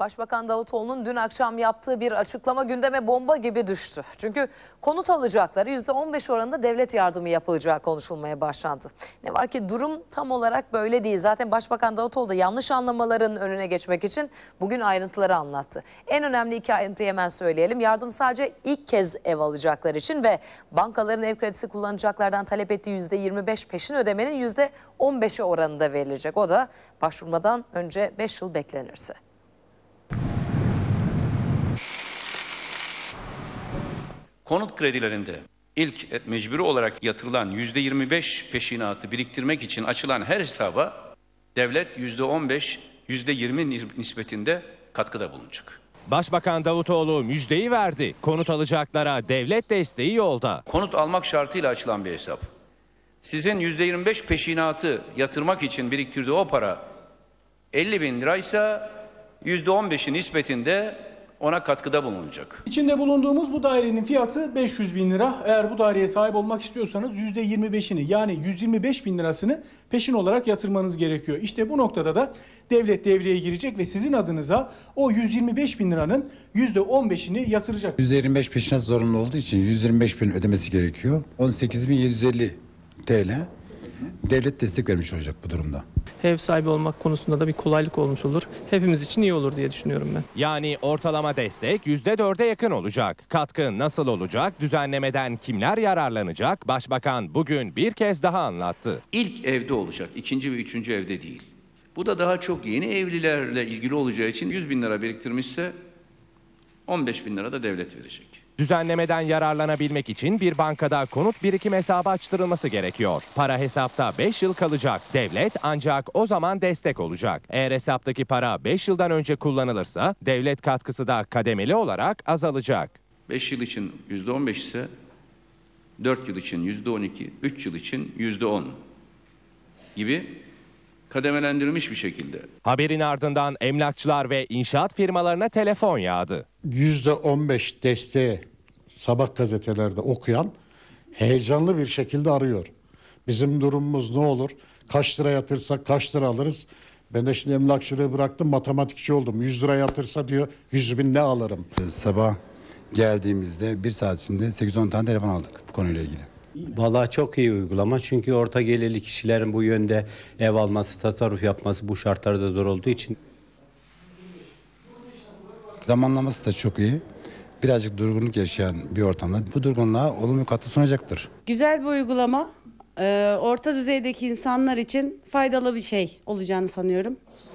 Başbakan Davutoğlu'nun dün akşam yaptığı bir açıklama gündeme bomba gibi düştü. Çünkü konut alacakları %15 oranında devlet yardımı yapılacağı konuşulmaya başlandı. Ne var ki durum tam olarak böyle değil. Zaten Başbakan Davutoğlu da yanlış anlamaların önüne geçmek için bugün ayrıntıları anlattı. En önemli iki ayrıntıyı hemen söyleyelim. Yardım sadece ilk kez ev alacaklar için ve bankaların ev kredisi kullanacaklardan talep ettiği %25 peşin ödemenin %15'i oranında verilecek. O da başvurmadan önce 5 yıl beklenirse. konut kredilerinde ilk mecburi olarak yatırılan %25 peşinatı biriktirmek için açılan her hesaba devlet %15, %20 nispetinde katkıda bulunacak. Başbakan Davutoğlu müjdeyi verdi. Konut alacaklara devlet desteği yolda. Konut almak şartıyla açılan bir hesap. Sizin %25 peşinatı yatırmak için biriktirdiği o para 50 bin liraysa %15'i nispetinde ona katkıda bulunacak. İçinde bulunduğumuz bu dairenin fiyatı 500 bin lira. Eğer bu daireye sahip olmak istiyorsanız %25'ini yani 125 bin lirasını peşin olarak yatırmanız gerekiyor. İşte bu noktada da devlet devreye girecek ve sizin adınıza o 125 bin liranın %15'ini yatıracak. 125 peşinat zorunlu olduğu için 125 bin ödemesi gerekiyor. 18.750 TL devlet destek vermiş olacak bu durumda. Ev sahibi olmak konusunda da bir kolaylık olmuş olur. Hepimiz için iyi olur diye düşünüyorum ben. Yani ortalama destek %4'e yakın olacak. Katkı nasıl olacak? Düzenlemeden kimler yararlanacak? Başbakan bugün bir kez daha anlattı. İlk evde olacak, ikinci ve üçüncü evde değil. Bu da daha çok yeni evlilerle ilgili olacağı için 100 bin lira biriktirmişse 15 bin lira da devlet verecek. Düzenlemeden yararlanabilmek için bir bankada konut birikim hesabı açtırılması gerekiyor. Para hesapta 5 yıl kalacak. Devlet ancak o zaman destek olacak. Eğer hesaptaki para 5 yıldan önce kullanılırsa devlet katkısı da kademeli olarak azalacak. 5 yıl için %15 ise 4 yıl için %12, 3 yıl için %10 gibi kademelendirilmiş bir şekilde. Haberin ardından emlakçılar ve inşaat firmalarına telefon yağdı. %15 desteği sabah gazetelerde okuyan heyecanlı bir şekilde arıyor. Bizim durumumuz ne olur? Kaç lira yatırsak kaç lira alırız? Ben de şimdi emlakçılığı bıraktım matematikçi oldum. 100 lira yatırsa diyor 100 bin ne alırım? Sabah geldiğimizde bir saat içinde 8-10 tane telefon aldık bu konuyla ilgili. Vallahi çok iyi uygulama çünkü orta gelirli kişilerin bu yönde ev alması, tasarruf yapması bu şartlarda zor olduğu için. Zamanlaması da çok iyi. Birazcık durgunluk yaşayan bir ortamda bu durgunluğa olumlu katkı sunacaktır. Güzel bir uygulama. Ee, orta düzeydeki insanlar için faydalı bir şey olacağını sanıyorum.